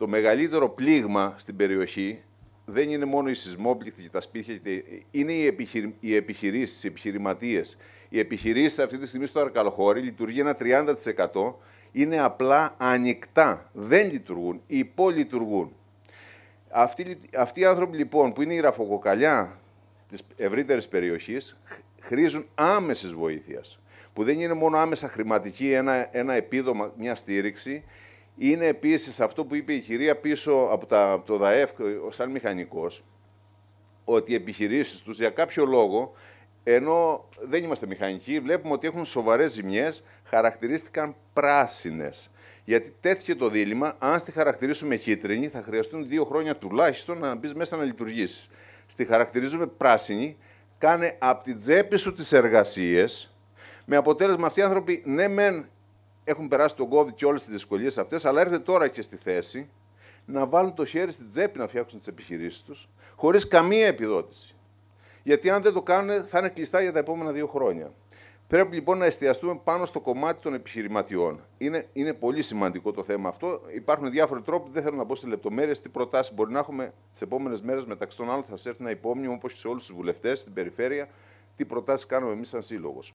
Το μεγαλύτερο πλήγμα στην περιοχή δεν είναι μόνο οι σεισμόπληκτοι και τα σπίτια, είναι οι, επιχειρη... οι επιχειρήσεις, οι επιχειρηματίες. Οι επιχειρήσεις αυτή τη στιγμή στο Αρκαλοχώρι λειτουργεί ένα 30%. Είναι απλά ανοιχτά. Δεν λειτουργούν, υπολειτουργούν. Αυτοί, αυτοί οι άνθρωποι λοιπόν που είναι η ραφοκοκαλιά της ευρύτερης περιοχής χρήζουν άμεσης βοήθειας. Που δεν είναι μόνο άμεσα χρηματική, ένα, ένα επίδομα, μια στήριξη, είναι επίσης αυτό που είπε η κυρία πίσω από, τα, από το ΔΑΕΦ, σαν μηχανικός, ότι οι επιχειρήσεις τους για κάποιο λόγο, ενώ δεν είμαστε μηχανικοί, βλέπουμε ότι έχουν σοβαρές ζημιές, χαρακτηρίστηκαν πράσινες. Γιατί τέτοιο το δίλημα, αν στη χαρακτηρίσουμε χίτρινη, θα χρειαστούν δύο χρόνια τουλάχιστον να μπεις μέσα να λειτουργήσεις. Στη χαρακτηρίζουμε πράσινη, κάνε από την τσέπη σου τις εργασίες, με αποτέλεσμα αυτοί οι άνθρωποι, ναι, μεν έχουν περάσει τον COVID και όλες τις δυσκολίες αυτές, αλλά έρχεται τώρα και στη θέση να βάλουν το χέρι στην τσέπη να φτιάξουν τις επιχειρήσεις τους, χωρίς καμία επιδότηση. Γιατί αν δεν το κάνουν, θα είναι κλειστά για τα επόμενα δύο χρόνια. Πρέπει λοιπόν να εστιαστούμε πάνω στο κομμάτι των επιχειρηματιών. Είναι, είναι πολύ σημαντικό το θέμα αυτό. Υπάρχουν διάφοροι τρόποι, δεν θέλω να πω σε λεπτομέρειες, τι προτάσεις μπορεί να έχουμε τις επόμενες μέρες μεταξύ των άλλων. Θα σα έρθει ένα υπόμνημα, όπω σε όλους τους βουλευτές στην περιφέρεια, τι προτάσεις κάνουμε εμείς σαν σύλλογος.